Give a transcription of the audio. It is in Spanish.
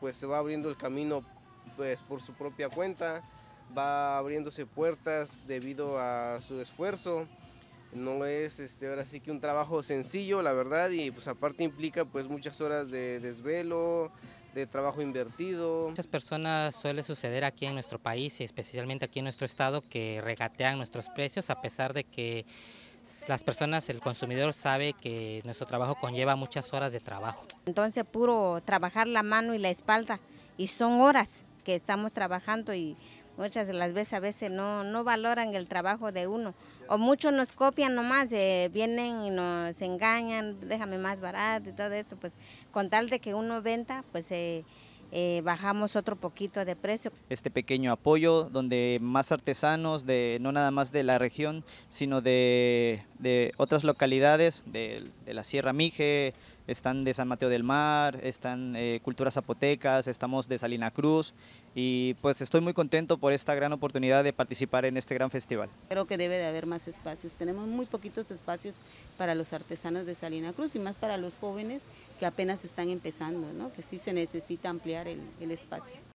pues se va abriendo el camino pues por su propia cuenta, va abriéndose puertas debido a su esfuerzo. No es este ahora sí que un trabajo sencillo, la verdad, y pues aparte implica pues muchas horas de desvelo, de trabajo invertido. Muchas personas suele suceder aquí en nuestro país y especialmente aquí en nuestro estado que regatean nuestros precios a pesar de que las personas, el consumidor sabe que nuestro trabajo conlleva muchas horas de trabajo. Entonces puro trabajar la mano y la espalda y son horas que estamos trabajando y muchas de las veces a veces no, no valoran el trabajo de uno. O muchos nos copian nomás, eh, vienen y nos engañan, déjame más barato y todo eso, pues con tal de que uno venda, pues... Eh, eh, bajamos otro poquito de precio. Este pequeño apoyo donde más artesanos, de, no nada más de la región, sino de, otras localidades, de, de la Sierra Mije, están de San Mateo del Mar, están eh, Culturas Zapotecas, estamos de Salina Cruz y pues estoy muy contento por esta gran oportunidad de participar en este gran festival. Creo que debe de haber más espacios, tenemos muy poquitos espacios para los artesanos de Salina Cruz y más para los jóvenes que apenas están empezando, que sí se necesita ampliar el espacio.